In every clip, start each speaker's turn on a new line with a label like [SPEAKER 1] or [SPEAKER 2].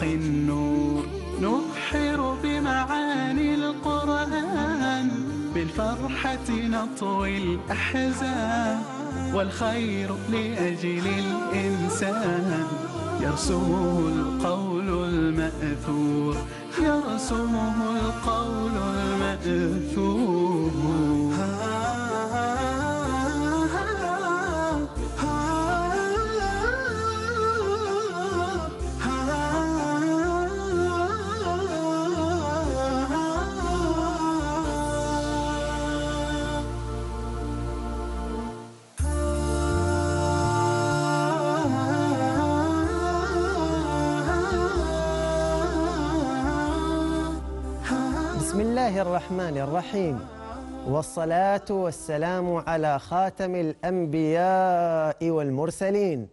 [SPEAKER 1] خلق النور نبحر بمعاني القرآن بالفرحة نطوي الأحزان والخير لأجل الإنسان يرسمه القول المأثور يرسمه القول المأثور
[SPEAKER 2] الله الرحمن الرحيم والصلاة والسلام على خاتم الأنبياء والمرسلين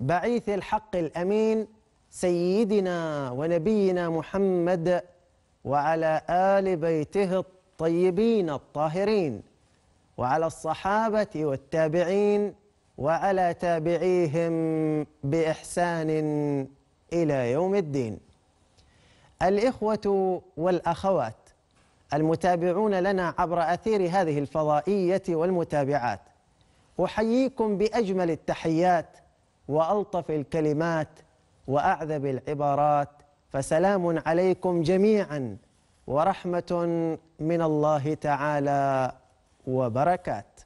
[SPEAKER 2] بعيث الحق الأمين سيدنا ونبينا محمد وعلى آل بيته الطيبين الطاهرين وعلى الصحابة والتابعين وعلى تابعيهم بإحسان إلى يوم الدين الإخوة والأخوات المتابعون لنا عبر أثير هذه الفضائية والمتابعات أحييكم بأجمل التحيات وألطف الكلمات وأعذب العبارات فسلام عليكم جميعا ورحمة من الله تعالى وبركات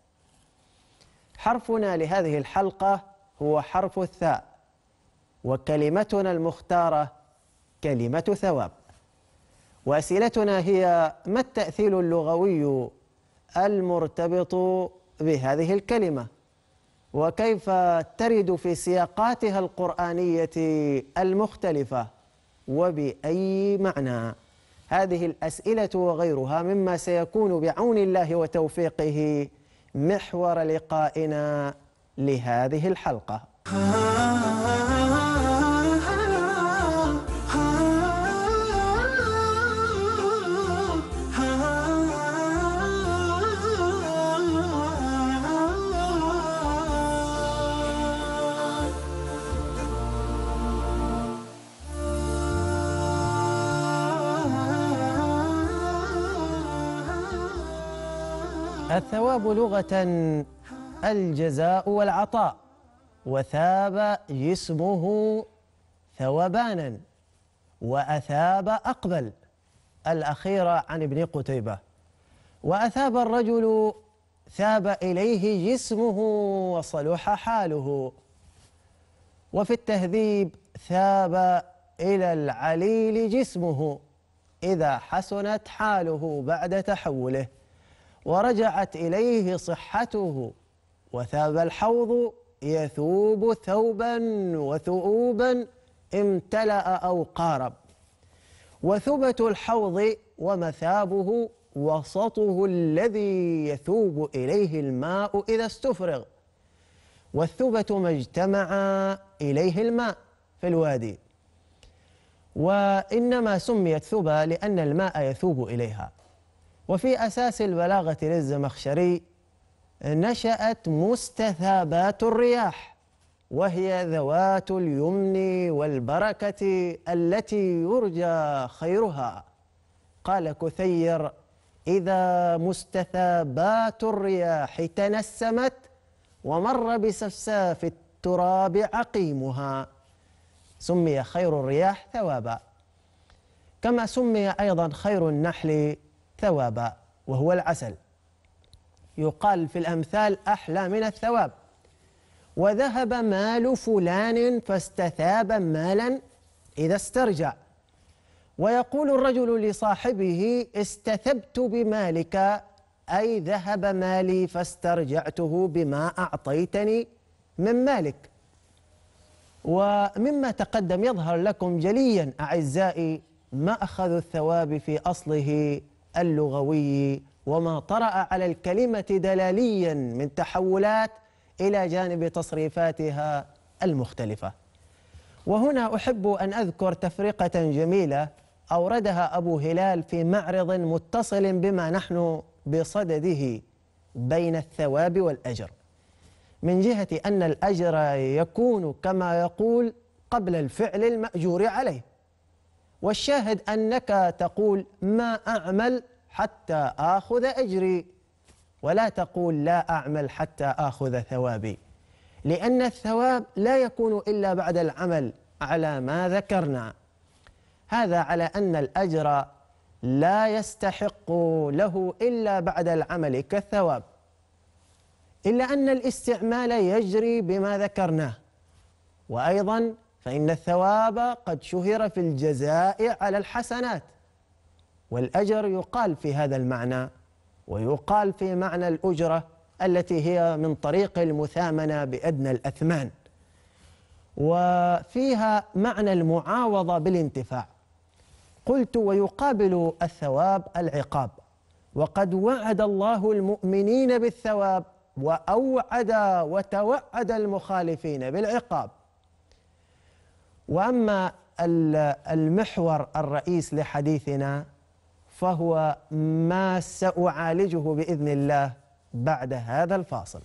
[SPEAKER 2] حرفنا لهذه الحلقة هو حرف الثاء وكلمتنا المختارة كلمة ثواب وأسئلتنا هي ما التاثير اللغوي المرتبط بهذه الكلمة وكيف ترد في سياقاتها القرآنية المختلفة وبأي معنى هذه الأسئلة وغيرها مما سيكون بعون الله وتوفيقه محور لقائنا لهذه الحلقة الثواب لغة الجزاء والعطاء وثاب جسمه ثوبانا وأثاب أقبل الأخيرة عن ابن قتيبة وأثاب الرجل ثاب إليه جسمه وصلح حاله وفي التهذيب ثاب إلى العليل جسمه إذا حسنت حاله بعد تحوله ورجعت إليه صحته وثاب الحوض يثوب ثوبا وثؤوبا امتلأ أو قارب وثبة الحوض ومثابه وسطه الذي يثوب إليه الماء إذا استفرغ والثبة ما اجتمع إليه الماء في الوادي وإنما سميت ثبى لأن الماء يثوب إليها وفي أساس البلاغة للزمخشري نشأت مستثابات الرياح وهي ذوات اليمن والبركة التي يرجى خيرها قال كثير إذا مستثابات الرياح تنسمت ومر بسفساف التراب عقيمها سمي خير الرياح ثوابا كما سمي أيضا خير النحل ثوابا وهو العسل يقال في الأمثال أحلى من الثواب وذهب مال فلان فاستثاب مالا إذا استرجع ويقول الرجل لصاحبه استثبت بمالك أي ذهب مالي فاسترجعته بما أعطيتني من مالك ومما تقدم يظهر لكم جليا أعزائي مأخذ الثواب في أصله اللغوي وما طرأ على الكلمة دلاليا من تحولات إلى جانب تصريفاتها المختلفة وهنا أحب أن أذكر تفرقة جميلة أوردها أبو هلال في معرض متصل بما نحن بصدده بين الثواب والأجر من جهة أن الأجر يكون كما يقول قبل الفعل المأجور عليه والشاهد أنك تقول ما أعمل حتى آخذ أجري ولا تقول لا أعمل حتى آخذ ثوابي لأن الثواب لا يكون إلا بعد العمل على ما ذكرنا هذا على أن الأجر لا يستحق له إلا بعد العمل كالثواب إلا أن الاستعمال يجري بما ذكرناه وأيضا فإن الثواب قد شهر في الجزاء على الحسنات والأجر يقال في هذا المعنى ويقال في معنى الأجرة التي هي من طريق المثامنة بأدنى الأثمان وفيها معنى المعاوضة بالانتفاع قلت ويقابل الثواب العقاب وقد وعد الله المؤمنين بالثواب وأوعد وتوعد المخالفين بالعقاب واما المحور الرئيس لحديثنا فهو ما ساعالجه باذن الله بعد هذا الفاصل.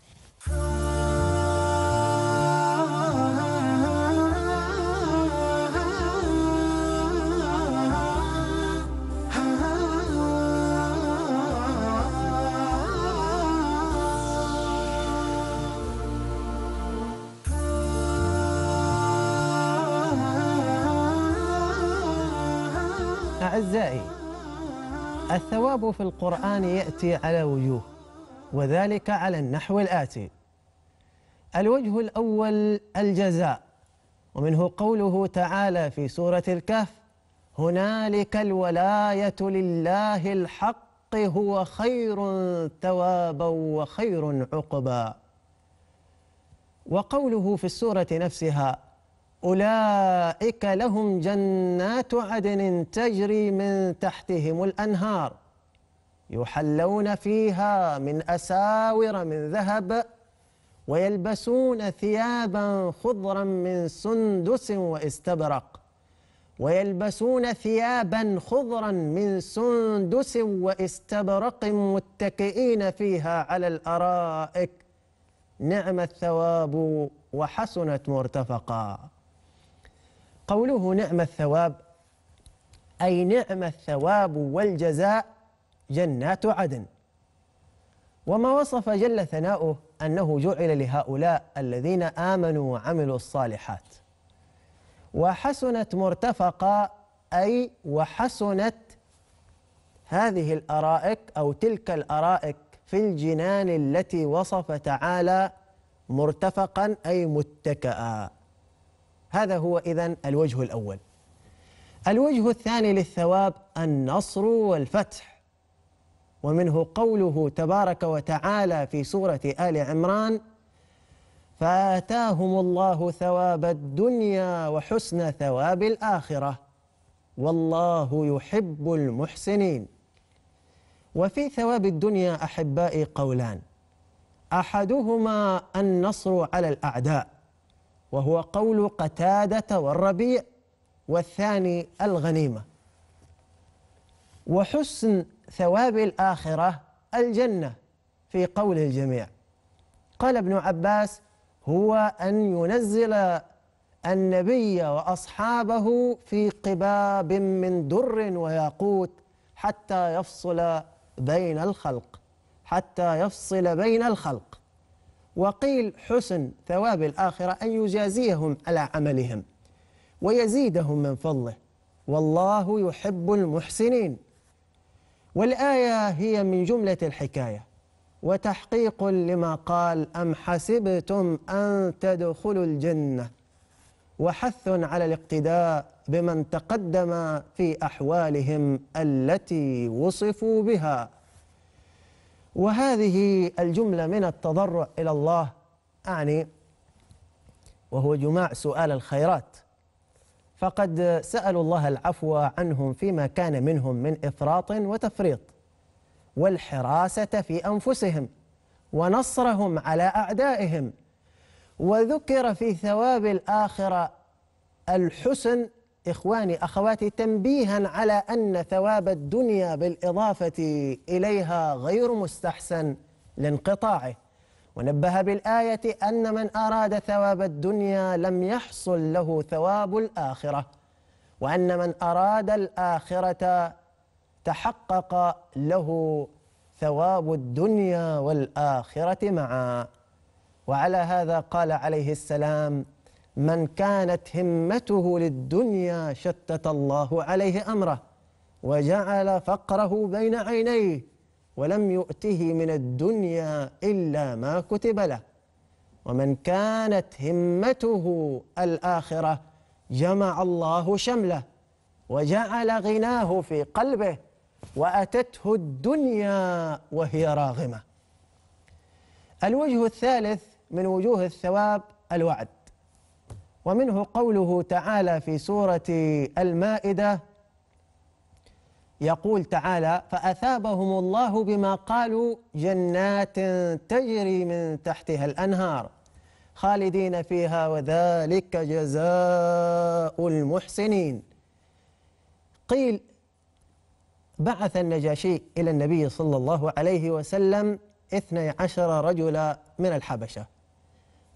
[SPEAKER 2] أعزائي الثواب في القرآن يأتي على وجوه وذلك على النحو الآتي الوجه الأول الجزاء ومنه قوله تعالى في سورة الكهف هنالك الولاية لله الحق هو خير ثوابا وخير عقبا وقوله في السورة نفسها أولئك لهم جنات عدن تجري من تحتهم الأنهار يحلون فيها من أساور من ذهب ويلبسون ثيابا خضرا من سندس واستبرق ويلبسون ثيابا خضرا من سندس واستبرق متكئين فيها على الأرائك نعم الثواب وحسنت مرتفقا قوله نعم الثواب أي نعم الثواب والجزاء جنات عدن وما وصف جل ثناؤه أنه جعل لهؤلاء الذين آمنوا وعملوا الصالحات وحسنت مرتفقا أي وحسنت هذه الأرائك أو تلك الأرائك في الجنان التي وصف تعالى مرتفقا أي متكئا هذا هو إذا الوجه الأول الوجه الثاني للثواب النصر والفتح ومنه قوله تبارك وتعالى في سورة آل عمران فآتاهم الله ثواب الدنيا وحسن ثواب الآخرة والله يحب المحسنين وفي ثواب الدنيا أحبائي قولان أحدهما النصر على الأعداء وهو قول قتادة والربيع والثاني الغنيمة وحسن ثواب الآخرة الجنة في قول الجميع قال ابن عباس هو أن ينزل النبي وأصحابه في قباب من در وياقوت حتى يفصل بين الخلق حتى يفصل بين الخلق وقيل حسن ثواب الآخرة أن يجازيهم على عملهم ويزيدهم من فضله والله يحب المحسنين والآية هي من جملة الحكاية وتحقيق لما قال أم حسبتم أن تدخلوا الجنة وحث على الاقتداء بمن تقدم في أحوالهم التي وصفوا بها وهذه الجملة من التضرع إلى الله أعني وهو جماع سؤال الخيرات فقد سألوا الله العفو عنهم فيما كان منهم من إفراط وتفريط والحراسة في أنفسهم ونصرهم على أعدائهم وذكر في ثواب الآخرة الحسن إخواني أخواتي تنبيها على أن ثواب الدنيا بالإضافة إليها غير مستحسن لانقطاعه ونبه بالآية أن من أراد ثواب الدنيا لم يحصل له ثواب الآخرة وأن من أراد الآخرة تحقق له ثواب الدنيا والآخرة معا وعلى هذا قال عليه السلام من كانت همته للدنيا شتت الله عليه امره وجعل فقره بين عينيه ولم يؤته من الدنيا الا ما كتب له ومن كانت همته الاخره جمع الله شمله وجعل غناه في قلبه واتته الدنيا وهي راغمه الوجه الثالث من وجوه الثواب الوعد ومنه قوله تعالى في سورة المائدة يقول تعالى فأثابهم الله بما قالوا جنات تجري من تحتها الأنهار خالدين فيها وذلك جزاء المحسنين قيل بعث النجاشي إلى النبي صلى الله عليه وسلم اثني عشر رجلا من الحبشة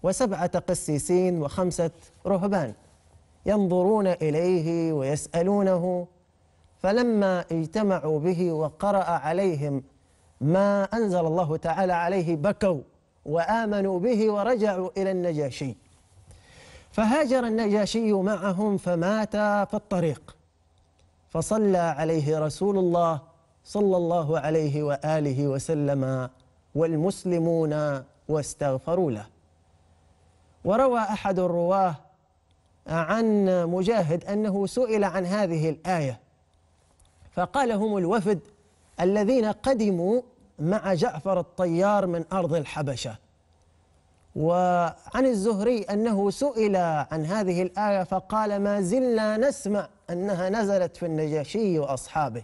[SPEAKER 2] وسبعة قسيسين وخمسة رهبان ينظرون إليه ويسألونه فلما اجتمعوا به وقرأ عليهم ما أنزل الله تعالى عليه بكوا وآمنوا به ورجعوا إلى النجاشي فهاجر النجاشي معهم فمات في الطريق فصلى عليه رسول الله صلى الله عليه وآله وسلم والمسلمون واستغفروا له وروى أحد الرواه عن مجاهد أنه سئل عن هذه الآية فقال هم الوفد الذين قدموا مع جعفر الطيار من أرض الحبشة وعن الزهري أنه سئل عن هذه الآية فقال ما زلنا نسمع أنها نزلت في النجاشي وأصحابه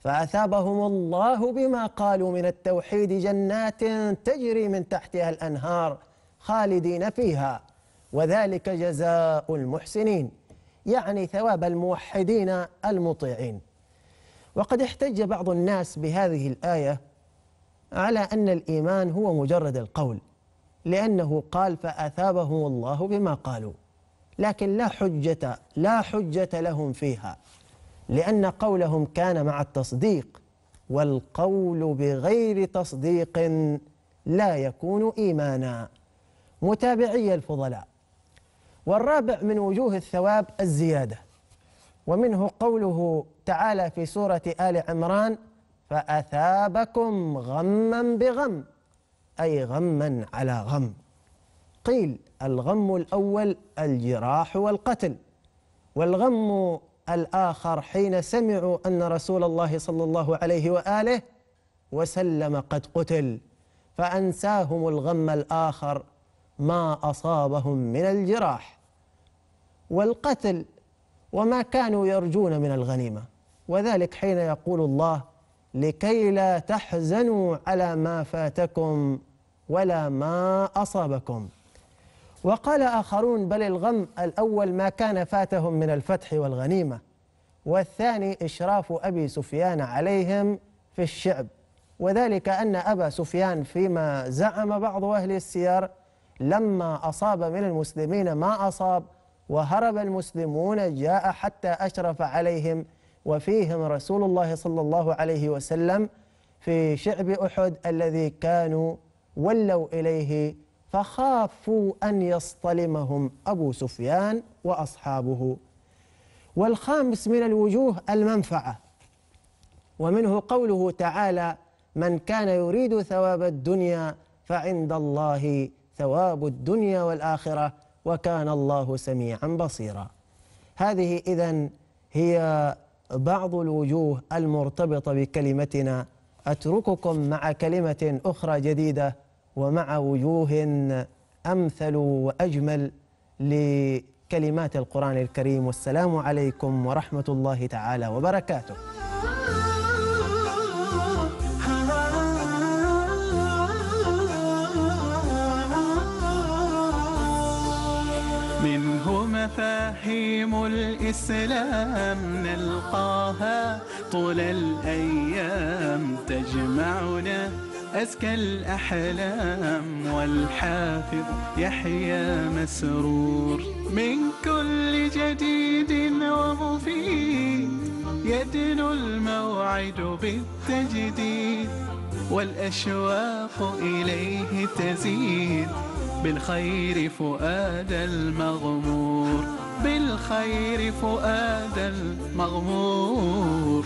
[SPEAKER 2] فأثابهم الله بما قالوا من التوحيد جنات تجري من تحتها الأنهار خالدين فيها وذلك جزاء المحسنين يعني ثواب الموحدين المطيعين وقد احتج بعض الناس بهذه الآية على أن الإيمان هو مجرد القول لأنه قال فأثابهم الله بما قالوا لكن لا حجة لا حجة لهم فيها لأن قولهم كان مع التصديق والقول بغير تصديق لا يكون إيمانا متابعي الفضلاء والرابع من وجوه الثواب الزيادة ومنه قوله تعالى في سورة آل عمران فأثابكم غما بغم أي غما على غم قيل الغم الأول الجراح والقتل والغم الآخر حين سمعوا أن رسول الله صلى الله عليه وآله وسلم قد قتل فأنساهم الغم الآخر ما أصابهم من الجراح والقتل وما كانوا يرجون من الغنيمة وذلك حين يقول الله لكي لا تحزنوا على ما فاتكم ولا ما أصابكم وقال آخرون بل الغم الأول ما كان فاتهم من الفتح والغنيمة والثاني إشراف أبي سفيان عليهم في الشعب وذلك أن أبا سفيان فيما زعم بعض أهل السير لما أصاب من المسلمين ما أصاب وهرب المسلمون جاء حتى أشرف عليهم وفيهم رسول الله صلى الله عليه وسلم في شعب أحد الذي كانوا ولوا إليه فخافوا أن يصطلمهم أبو سفيان وأصحابه والخامس من الوجوه المنفعة ومنه قوله تعالى من كان يريد ثواب الدنيا فعند الله ثواب الدنيا والآخرة وكان الله سميعا بصيرا هذه إذا هي بعض الوجوه المرتبطة بكلمتنا أترككم مع كلمة أخرى جديدة ومع وجوه أمثل وأجمل لكلمات القرآن الكريم والسلام عليكم ورحمة الله تعالى وبركاته
[SPEAKER 1] مفاهيم الإسلام نلقاها طول الأيام تجمعنا أزكى الأحلام والحافظ يحيى مسرور من كل جديد ومفيد يدنو الموعد بالتجديد والأشواق إليه تزيد بالخير فؤاد المغمور بالخير فؤاد المغمور